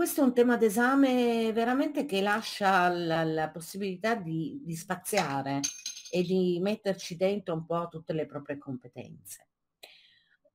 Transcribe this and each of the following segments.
questo è un tema d'esame veramente che lascia la, la possibilità di, di, spaziare e di metterci dentro un po' tutte le proprie competenze.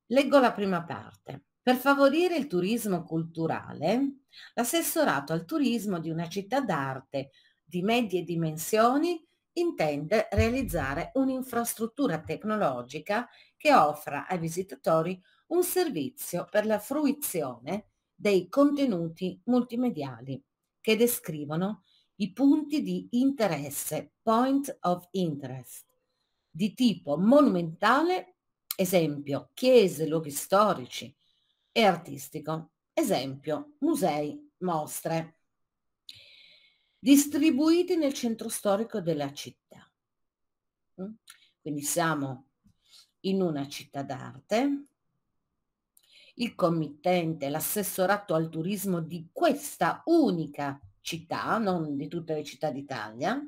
Leggo la prima parte. Per favorire il turismo culturale, l'assessorato al turismo di una città d'arte di medie dimensioni intende realizzare un'infrastruttura tecnologica che offra ai visitatori un servizio per la fruizione dei contenuti multimediali che descrivono i punti di interesse, point of interest, di tipo monumentale, esempio chiese, luoghi storici e artistico, esempio musei, mostre, distribuiti nel centro storico della città. Mm? Quindi siamo in una città d'arte il committente, l'assessorato al turismo di questa unica città, non di tutte le città d'Italia,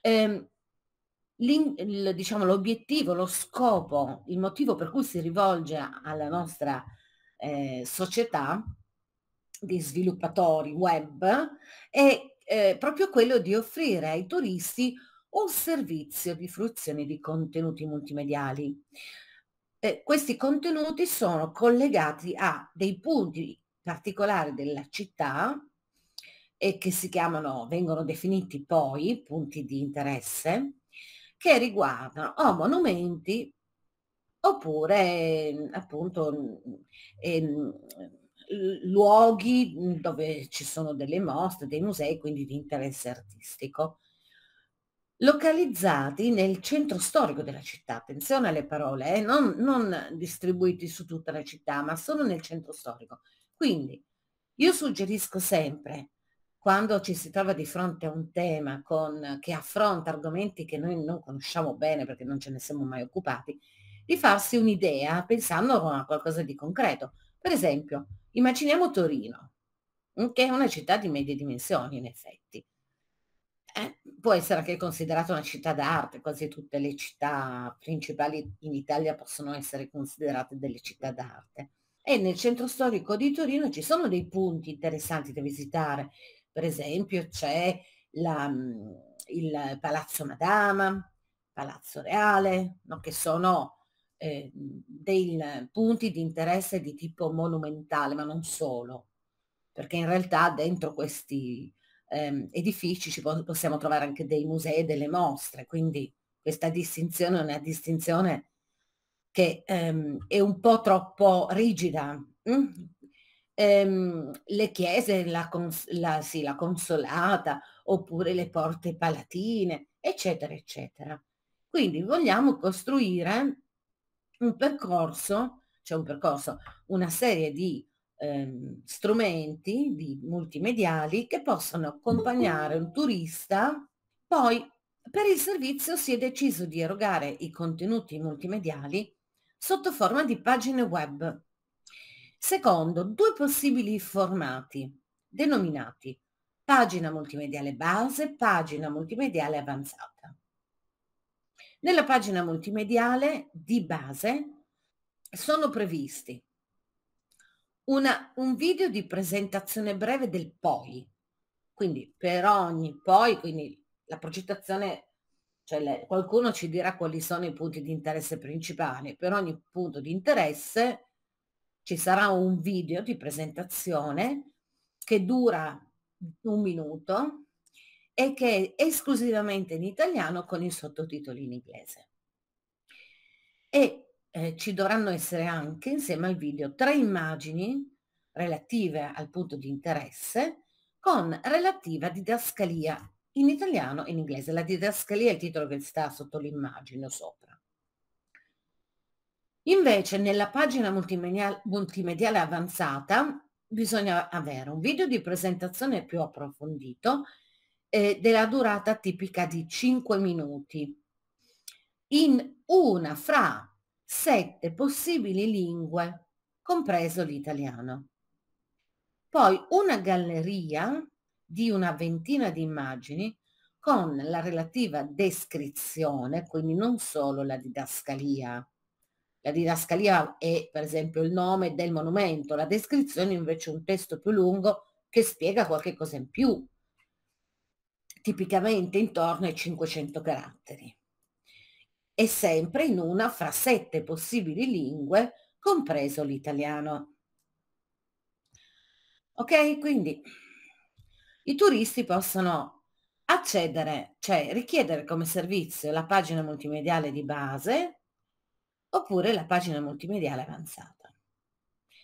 ehm, il, diciamo, l'obiettivo, lo scopo, il motivo per cui si rivolge alla nostra eh, società di sviluppatori web è eh, proprio quello di offrire ai turisti un servizio di fruizione di contenuti multimediali eh, questi contenuti sono collegati a dei punti particolari della città e che si chiamano, vengono definiti poi punti di interesse, che riguardano o monumenti oppure appunto ehm, luoghi dove ci sono delle mostre, dei musei, quindi di interesse artistico localizzati nel centro storico della città, attenzione alle parole, eh? non, non distribuiti su tutta la città, ma solo nel centro storico. Quindi io suggerisco sempre, quando ci si trova di fronte a un tema con, che affronta argomenti che noi non conosciamo bene perché non ce ne siamo mai occupati, di farsi un'idea pensando a qualcosa di concreto. Per esempio, immaginiamo Torino, che è una città di medie dimensioni in effetti eh, può essere anche considerata una città d'arte, quasi tutte le città principali in Italia possono essere considerate delle città d'arte. E nel centro storico di Torino ci sono dei punti interessanti da visitare, per esempio c'è la, mm, il Palazzo Madama, Palazzo Reale, no? che sono eh, dei mm, punti di interesse di tipo monumentale, ma non solo, perché in realtà dentro questi ehm, edifici ci po- possiamo trovare anche dei musei, e delle mostre, quindi questa distinzione è una distinzione che ehm, è un po' troppo rigida. Mm? Ehm, le chiese, la, cons- la, sì, la consolata, oppure le porte palatine, eccetera, eccetera. Quindi vogliamo costruire un percorso, cioè un percorso, una serie di ehm, strumenti di multimediali che possono accompagnare mm-hmm. un turista. Poi per il servizio si è deciso di erogare i contenuti multimediali sotto forma di pagine web. Secondo due possibili formati denominati pagina multimediale base, pagina multimediale avanzata. Nella pagina multimediale di base sono previsti una, un video di presentazione breve del poi. Quindi per ogni poi, quindi la progettazione, cioè le, qualcuno ci dirà quali sono i punti di interesse principali. Per ogni punto di interesse ci sarà un video di presentazione che dura un minuto e che è esclusivamente in italiano con i sottotitoli in inglese. E eh, ci dovranno essere anche insieme al video tre immagini relative al punto di interesse con relativa didascalia in italiano e in inglese. La didascalia è il titolo che sta sotto l'immagine sopra. Invece nella pagina multimediale, multimediale avanzata bisogna avere un video di presentazione più approfondito eh, della durata tipica di 5 minuti in una fra sette possibili lingue, compreso l'italiano. Poi una galleria di una ventina di immagini con la relativa descrizione, quindi non solo la didascalia. La didascalia è per esempio il nome del monumento, la descrizione invece è un testo più lungo che spiega qualche cosa in più, tipicamente intorno ai 500 caratteri e sempre in una fra sette possibili lingue, compreso l'italiano. Ok, quindi i turisti possono accedere, cioè richiedere come servizio la pagina multimediale di base oppure la pagina multimediale avanzata.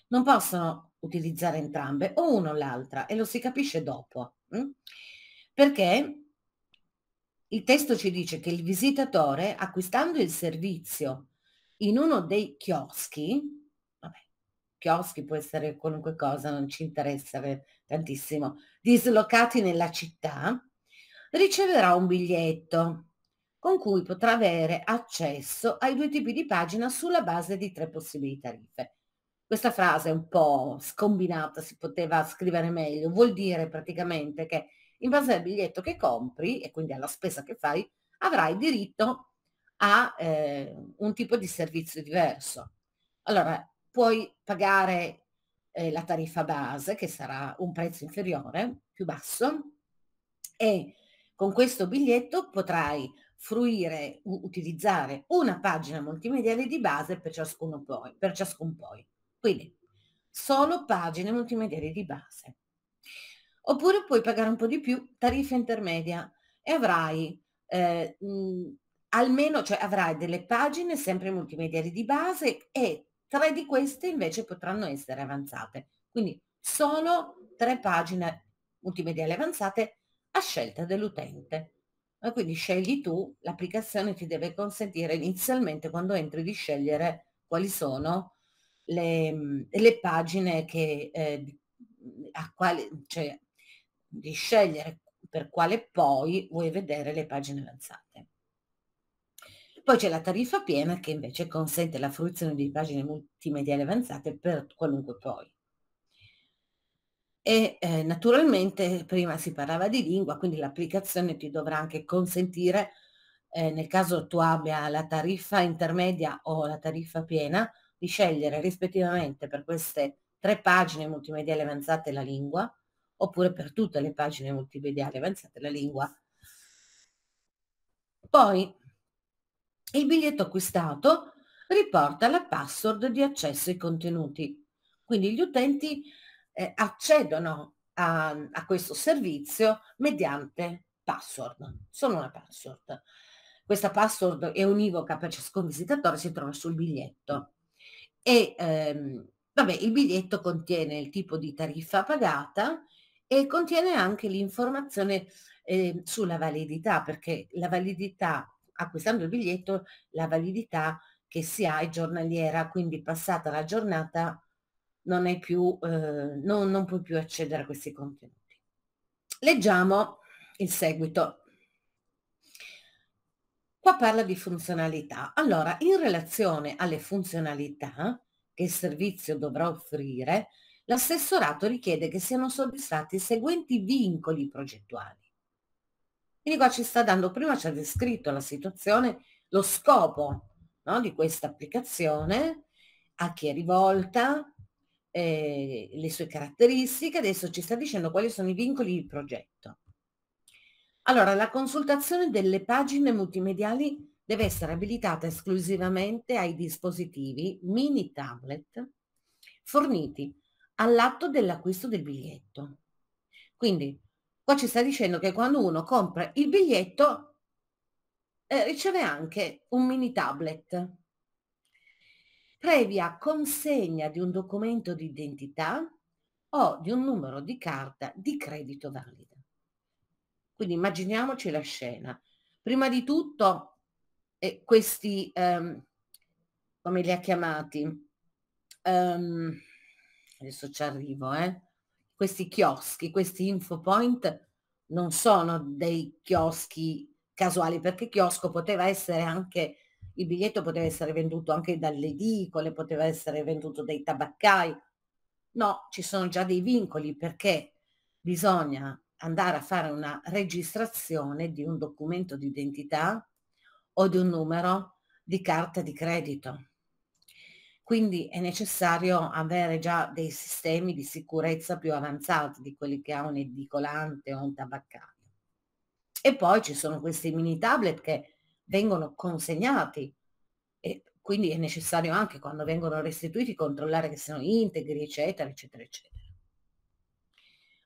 Non possono utilizzare entrambe o una o l'altra e lo si capisce dopo. Hm? Perché il testo ci dice che il visitatore, acquistando il servizio in uno dei chioschi, vabbè, chioschi può essere qualunque cosa, non ci interessa tantissimo, dislocati nella città, riceverà un biglietto con cui potrà avere accesso ai due tipi di pagina sulla base di tre possibili tariffe. Questa frase è un po' scombinata, si poteva scrivere meglio, vuol dire praticamente che in base al biglietto che compri e quindi alla spesa che fai, avrai diritto a eh, un tipo di servizio diverso. Allora, puoi pagare eh, la tariffa base, che sarà un prezzo inferiore, più basso, e con questo biglietto potrai fruire, utilizzare una pagina multimediale di base per, ciascuno poi, per ciascun poi. Quindi, solo pagine multimediali di base. Oppure puoi pagare un po' di più, tariffa intermedia, e avrai eh, almeno, cioè avrai delle pagine sempre multimediali di base e tre di queste invece potranno essere avanzate. Quindi solo tre pagine multimediali avanzate a scelta dell'utente. quindi scegli tu, l'applicazione ti deve consentire inizialmente quando entri di scegliere quali sono le, le pagine che, eh, quali, cioè, di scegliere per quale poi vuoi vedere le pagine avanzate. Poi c'è la tariffa piena che invece consente la fruizione di pagine multimediali avanzate per qualunque poi. E eh, naturalmente prima si parlava di lingua, quindi l'applicazione ti dovrà anche consentire, eh, nel caso tu abbia la tariffa intermedia o la tariffa piena, di scegliere rispettivamente per queste tre pagine multimediali avanzate la lingua, oppure per tutte le pagine multimediali avanzate la lingua. Poi il biglietto acquistato riporta la password di accesso ai contenuti, quindi gli utenti eh, accedono a, a questo servizio mediante password, sono una password. Questa password è univoca per ciascun visitatore, si trova sul biglietto. E ehm, vabbè, il biglietto contiene il tipo di tariffa pagata, e contiene anche l'informazione eh, sulla validità, perché la validità, acquistando il biglietto, la validità che si ha è giornaliera, quindi passata la giornata non, più, eh, non, non puoi più accedere a questi contenuti. Leggiamo il seguito. Qua parla di funzionalità. Allora, in relazione alle funzionalità che il servizio dovrà offrire, l'assessorato richiede che siano soddisfatti i seguenti vincoli progettuali. Quindi qua ci sta dando, prima ci ha descritto la situazione, lo scopo no, di questa applicazione, a chi è rivolta, eh, le sue caratteristiche, adesso ci sta dicendo quali sono i vincoli di progetto. Allora, la consultazione delle pagine multimediali deve essere abilitata esclusivamente ai dispositivi mini tablet forniti all'atto dell'acquisto del biglietto. Quindi qua ci sta dicendo che quando uno compra il biglietto eh, riceve anche un mini tablet. Previa consegna di un documento di identità o di un numero di carta di credito valida. Quindi immaginiamoci la scena. Prima di tutto eh, questi, um, come li ha chiamati, um, adesso ci arrivo, eh? questi chioschi, questi infopoint non sono dei chioschi casuali, perché chiosco poteva essere anche, il biglietto poteva essere venduto anche dalle edicole, poteva essere venduto dai tabaccai. No, ci sono già dei vincoli perché bisogna andare a fare una registrazione di un documento d'identità o di un numero di carta di credito. Quindi è necessario avere già dei sistemi di sicurezza più avanzati di quelli che ha un edicolante o un tabaccaio. E poi ci sono questi mini tablet che vengono consegnati e quindi è necessario anche quando vengono restituiti controllare che siano integri, eccetera, eccetera, eccetera.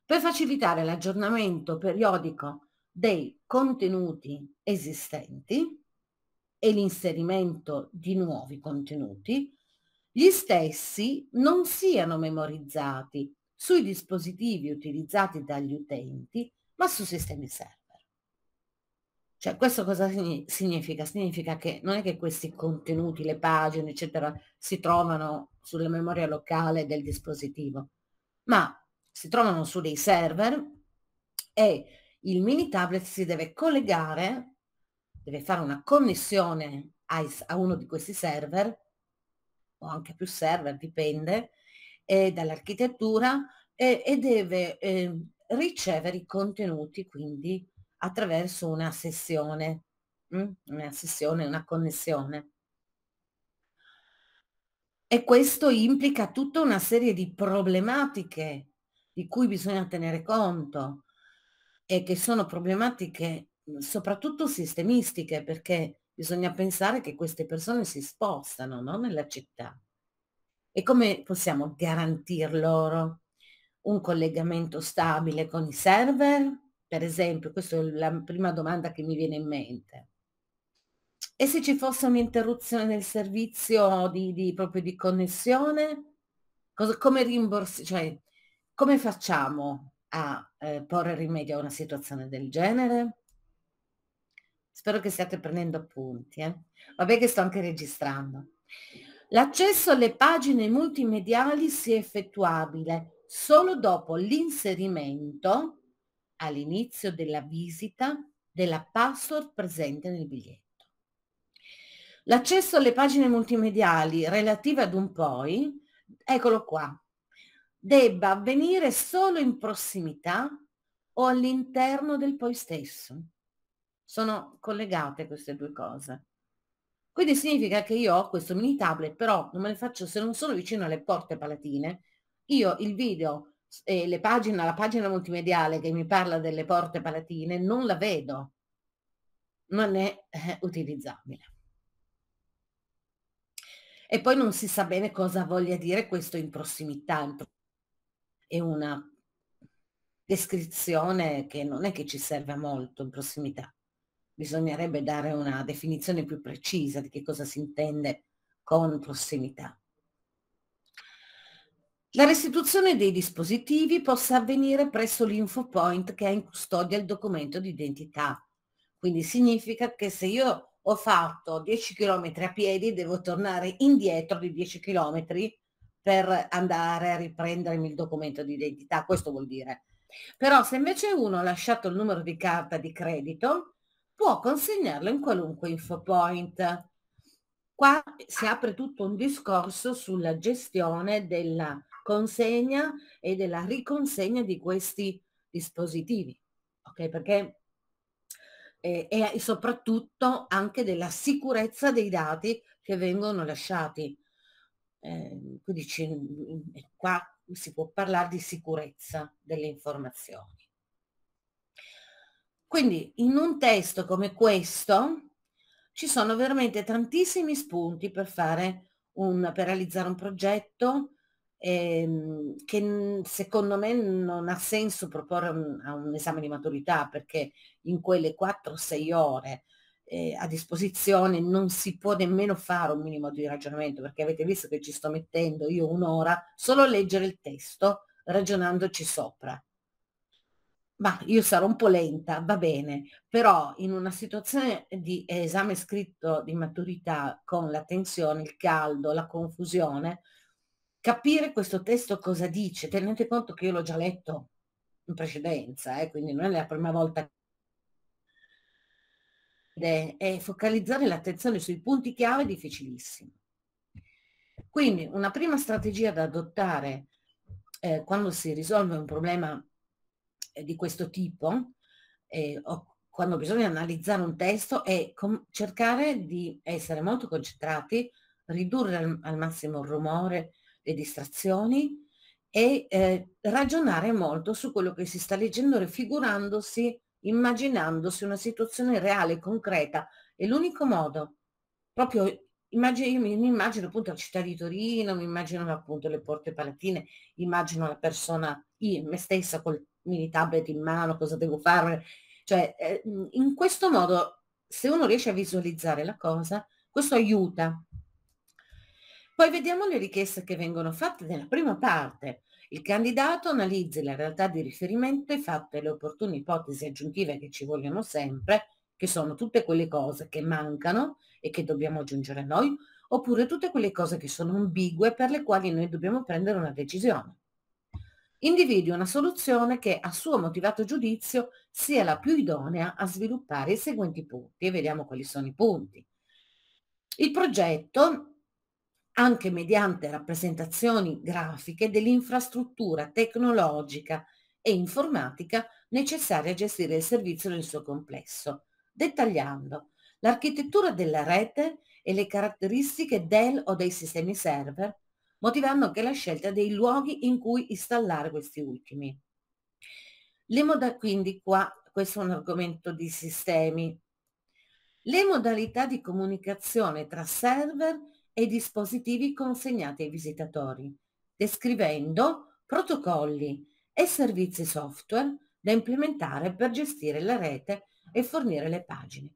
Per facilitare l'aggiornamento periodico dei contenuti esistenti e l'inserimento di nuovi contenuti, gli stessi non siano memorizzati sui dispositivi utilizzati dagli utenti, ma su sistemi server. Cioè, questo cosa significa? Significa che non è che questi contenuti, le pagine, eccetera, si trovano sulla memoria locale del dispositivo, ma si trovano su dei server e il mini tablet si deve collegare, deve fare una connessione a uno di questi server o anche più server, dipende, eh, dall'architettura eh, e deve eh, ricevere i contenuti quindi attraverso una sessione, mh? Mm, una sessione, una connessione. E questo implica tutta una serie di problematiche di cui bisogna tenere conto e che sono problematiche soprattutto sistemistiche perché Bisogna pensare che queste persone si spostano no? nella città. E come possiamo garantir loro un collegamento stabile con i server? Per esempio, questa è la prima domanda che mi viene in mente. E se ci fosse un'interruzione nel servizio di, di, proprio di connessione, cosa, come rimborsiamo? Cioè, come facciamo a eh, porre rimedio a una situazione del genere? Spero che stiate prendendo appunti. Eh? Vabbè che sto anche registrando. L'accesso alle pagine multimediali sia effettuabile solo dopo l'inserimento all'inizio della visita della password presente nel biglietto. L'accesso alle pagine multimediali relative ad un poi, eccolo qua, debba avvenire solo in prossimità o all'interno del poi stesso. Sono collegate queste due cose. Quindi significa che io ho questo mini tablet, però non me ne faccio se non sono vicino alle porte palatine. Io il video e le pagine, la pagina multimediale che mi parla delle porte palatine non la vedo, non è eh, utilizzabile. E poi non si sa bene cosa voglia dire questo in prossimità, in prossimità. è una descrizione che non è che ci serve molto in prossimità bisognerebbe dare una definizione più precisa di che cosa si intende con prossimità. La restituzione dei dispositivi possa avvenire presso l'infopoint che ha in custodia il documento di identità. Quindi significa che se io ho fatto 10 km a piedi devo tornare indietro di 10 km per andare a riprendermi il documento di identità, questo vuol dire. Però se invece uno ha lasciato il numero di carta di credito, può consegnarlo in qualunque infopoint. Qua si apre tutto un discorso sulla gestione della consegna e della riconsegna di questi dispositivi, okay? perché eh, e soprattutto anche della sicurezza dei dati che vengono lasciati. Ehm, quindi mm, qua si può parlare di sicurezza delle informazioni. Quindi in un testo come questo ci sono veramente tantissimi spunti per, un, per realizzare un progetto ehm, che secondo me non ha senso proporre un, a un esame di maturità perché in quelle 4-6 ore eh, a disposizione non si può nemmeno fare un minimo di ragionamento perché avete visto che ci sto mettendo io un'ora solo a leggere il testo ragionandoci sopra ma io sarò un po' lenta, va bene, però in una situazione di esame scritto di maturità con la tensione, il caldo, la confusione, capire questo testo cosa dice, tenete conto che io l'ho già letto in precedenza, eh, quindi non è la prima volta e focalizzare l'attenzione sui punti chiave è difficilissimo. Quindi una prima strategia da adottare eh, quando si risolve un problema eh, di questo tipo, eh, quando bisogna analizzare un testo, è cercare di essere molto concentrati, ridurre al, al massimo il rumore, le distrazioni e eh, ragionare molto su quello che si sta leggendo, raffigurandosi, immaginandosi una situazione reale, concreta. È l'unico modo, proprio immagino, mi immagino appunto la città di Torino, mi immagino appunto le porte palatine, immagino la persona, io, me stessa col mini tablet in mano, cosa devo fare. Cioè, eh, in questo modo, se uno riesce a visualizzare la cosa, questo aiuta. Poi vediamo le richieste che vengono fatte nella prima parte. Il candidato analizzi la realtà di riferimento e fatte le opportune ipotesi aggiuntive che ci vogliono sempre, che sono tutte quelle cose che mancano e che dobbiamo aggiungere noi, oppure tutte quelle cose che sono ambigue per le quali noi dobbiamo prendere una decisione individui una soluzione che a suo motivato giudizio sia la più idonea a sviluppare i seguenti punti e vediamo quali sono i punti. Il progetto, anche mediante rappresentazioni grafiche dell'infrastruttura tecnologica e informatica necessaria a gestire il servizio nel suo complesso, dettagliando l'architettura della rete e le caratteristiche del o dei sistemi server motivando anche la scelta dei luoghi in cui installare questi ultimi. Le moda, quindi qua questo è un argomento di sistemi. Le modalità di comunicazione tra server e dispositivi consegnati ai visitatori, descrivendo protocolli e servizi software da implementare per gestire la rete e fornire le pagine.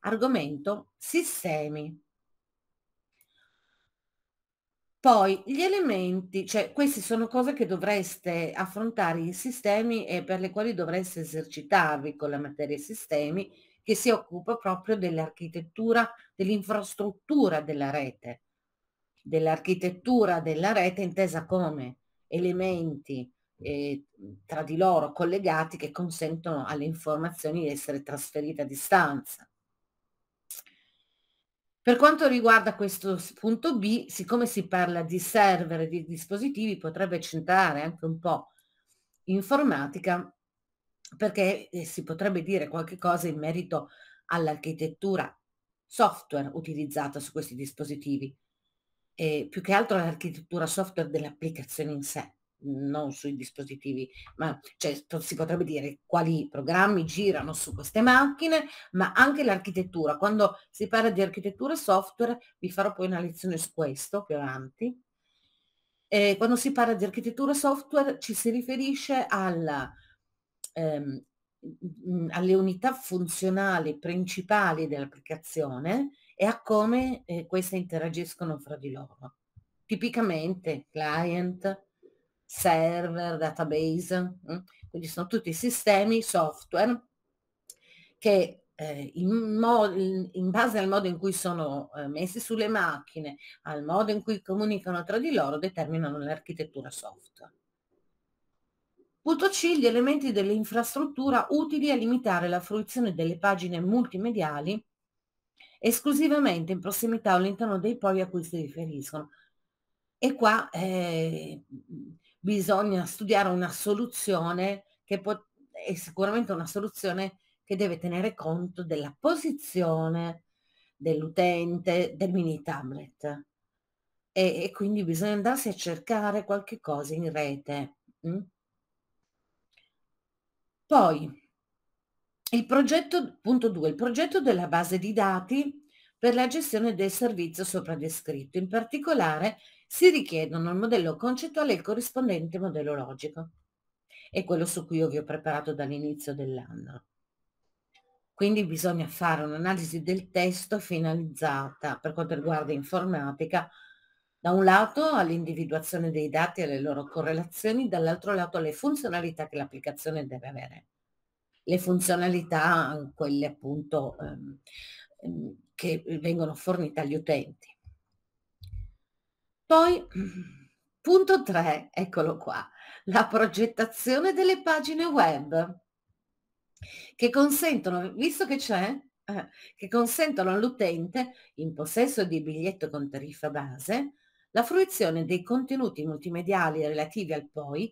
Argomento sistemi. Poi gli elementi, cioè queste sono cose che dovreste affrontare in sistemi e per le quali dovreste esercitarvi con la materia sistemi che si occupa proprio dell'architettura, dell'infrastruttura della rete, dell'architettura della rete intesa come elementi eh, tra di loro collegati che consentono alle informazioni di essere trasferite a distanza. Per quanto riguarda questo punto B, siccome si parla di server e di dispositivi, potrebbe centrare anche un po' informatica, perché eh, si potrebbe dire qualche cosa in merito all'architettura software utilizzata su questi dispositivi, e più che altro all'architettura software dell'applicazione in sé non sui dispositivi, ma cioè, si potrebbe dire quali programmi girano su queste macchine, ma anche l'architettura. Quando si parla di architettura software, vi farò poi una lezione su questo più avanti. E quando si parla di architettura software ci si riferisce alla, ehm, alle unità funzionali principali dell'applicazione e a come eh, queste interagiscono fra di loro. Tipicamente client, server, database, mm? quindi sono tutti sistemi, software che eh, in, modo, in, base al modo in cui sono eh, messi sulle macchine, al modo in cui comunicano tra di loro, determinano l'architettura software. Punto C, gli elementi dell'infrastruttura utili a limitare la fruizione delle pagine multimediali esclusivamente in prossimità o all'interno dei poli a cui si riferiscono. E qua eh, bisogna studiare una soluzione che può, è sicuramente una soluzione che deve tenere conto della posizione dell'utente del mini tablet e, e quindi bisogna andarsi a cercare qualche cosa in rete. Mm? Poi, il progetto, punto 2, il progetto della base di dati per la gestione del servizio sopra descritto, in particolare si richiedono al modello concettuale e il corrispondente modello logico. È quello su cui io vi ho preparato dall'inizio dell'anno. Quindi bisogna fare un'analisi del testo finalizzata per quanto riguarda informatica, da un lato all'individuazione dei dati e alle loro correlazioni, dall'altro lato alle funzionalità che l'applicazione deve avere. Le funzionalità, quelle appunto ehm, ehm che vengono fornite agli utenti. Poi, punto 3, eccolo qua, la progettazione delle pagine web, che consentono, visto che c'è, eh, che consentono all'utente in possesso di biglietto con tariffa base la fruizione dei contenuti multimediali relativi al POI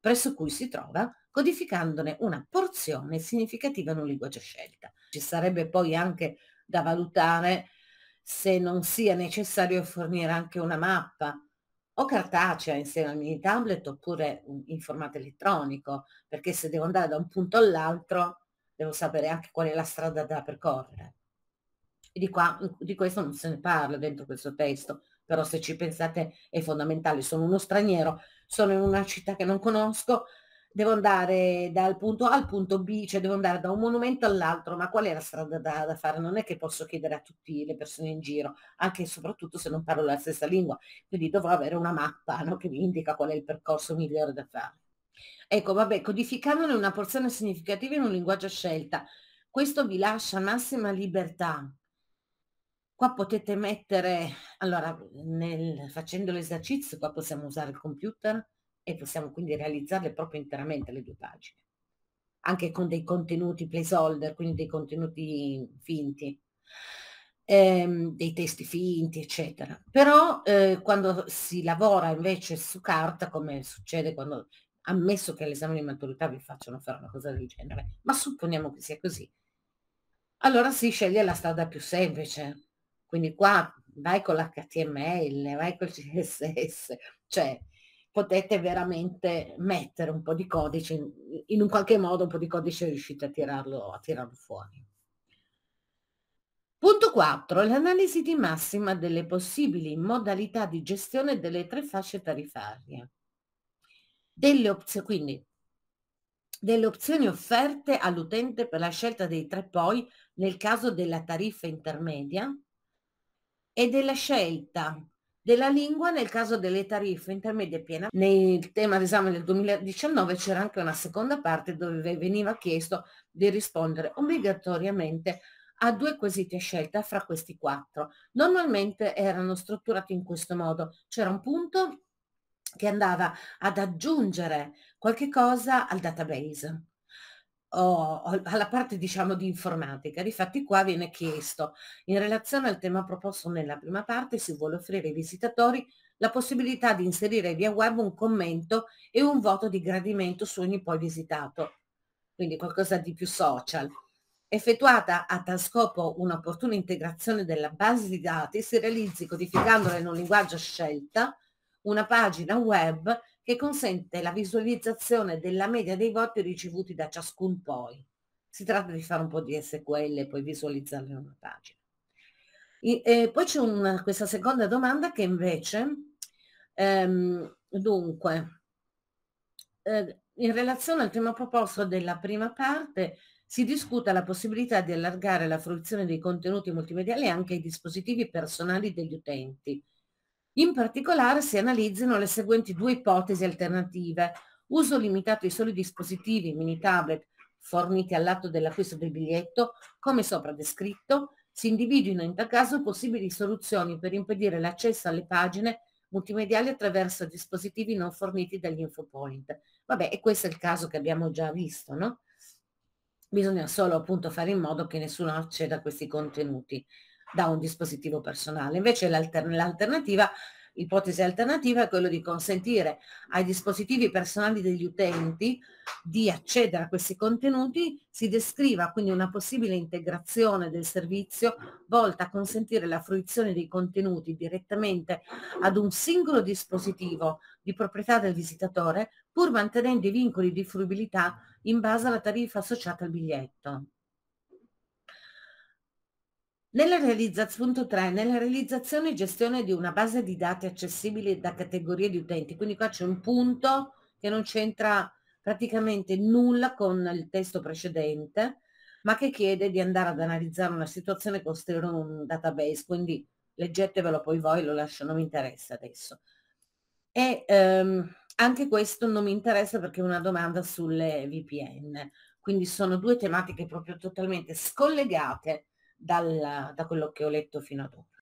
presso cui si trova, codificandone una porzione significativa in un linguaggio scelta. Ci sarebbe poi anche da valutare se non sia necessario fornire anche una mappa o cartacea insieme al mini tablet oppure in formato elettronico, perché se devo andare da un punto all'altro devo sapere anche qual è la strada da percorrere. E di, qua, di questo non se ne parla dentro questo testo, però se ci pensate è fondamentale, sono uno straniero, sono in una città che non conosco, devo andare dal punto A al punto B, cioè devo andare da un monumento all'altro, ma qual è la strada da, da fare? Non è che posso chiedere a tutte le persone in giro, anche e soprattutto se non parlo la stessa lingua, quindi dovrò avere una mappa no, che mi indica qual è il percorso migliore da fare. Ecco, vabbè, codificandone una porzione significativa in un linguaggio scelta, questo vi lascia massima libertà. Qua potete mettere, allora, nel, facendo l'esercizio, qua possiamo usare il computer, e possiamo quindi realizzarle proprio interamente le due pagine, anche con dei contenuti placeholder, quindi dei contenuti finti, ehm, dei testi finti, eccetera. Però eh, quando si lavora invece su carta, come succede quando, ammesso che all'esame di maturità vi facciano fare una cosa del genere, ma supponiamo che sia così, allora si sceglie la strada più semplice. Quindi qua vai con l'HTML, vai col CSS, cioè potete veramente mettere un po' di codice, in, in un qualche modo un po' di codice riuscite a tirarlo, a tirarlo fuori. Punto 4. L'analisi di massima delle possibili modalità di gestione delle tre fasce tarifarie. Delle opzioni, quindi delle opzioni offerte all'utente per la scelta dei tre poi nel caso della tariffa intermedia e della scelta della lingua nel caso delle tariffe intermedie piena. Nel tema d'esame del 2019 c'era anche una seconda parte dove veniva chiesto di rispondere obbligatoriamente a due quesiti a scelta fra questi quattro. Normalmente erano strutturati in questo modo. C'era un punto che andava ad aggiungere qualche cosa al database o alla parte diciamo di informatica. Difatti qua viene chiesto, in relazione al tema proposto nella prima parte, si vuole offrire ai visitatori la possibilità di inserire via web un commento e un voto di gradimento su ogni poi visitato, quindi qualcosa di più social. Effettuata a tal scopo un'opportuna integrazione della base di dati, si realizzi codificandola in un linguaggio scelta una pagina web che consente la visualizzazione della media dei voti ricevuti da ciascun poi. Si tratta di fare un po' di SQL e poi visualizzarle in una pagina. E, e poi c'è una, questa seconda domanda che invece, ehm, dunque, eh, in relazione al tema proposto della prima parte, si discuta la possibilità di allargare la fruizione dei contenuti multimediali anche ai dispositivi personali degli utenti, in particolare si analizzano le seguenti due ipotesi alternative. Uso limitato ai soli dispositivi mini tablet forniti all'atto dell'acquisto del biglietto, come sopra descritto, si individuino in tal caso possibili soluzioni per impedire l'accesso alle pagine multimediali attraverso dispositivi non forniti dagli infopoint. Vabbè, e questo è il caso che abbiamo già visto, no? Bisogna solo appunto fare in modo che nessuno acceda a questi contenuti da un dispositivo personale. Invece l'alternativa, l'ipotesi alternativa è quella di consentire ai dispositivi personali degli utenti di accedere a questi contenuti, si descriva quindi una possibile integrazione del servizio volta a consentire la fruizione dei contenuti direttamente ad un singolo dispositivo di proprietà del visitatore, pur mantenendo i vincoli di fruibilità in base alla tariffa associata al biglietto. Nella realizzazione, nella realizzazione e gestione di una base di dati accessibili da categorie di utenti, quindi qua c'è un punto che non c'entra praticamente nulla con il testo precedente, ma che chiede di andare ad analizzare una situazione e costruire un database, quindi leggetevelo poi voi, lo lascio, non mi interessa adesso. E ehm, anche questo non mi interessa perché è una domanda sulle VPN, quindi sono due tematiche proprio totalmente scollegate dal, da quello che ho letto fino ad ora.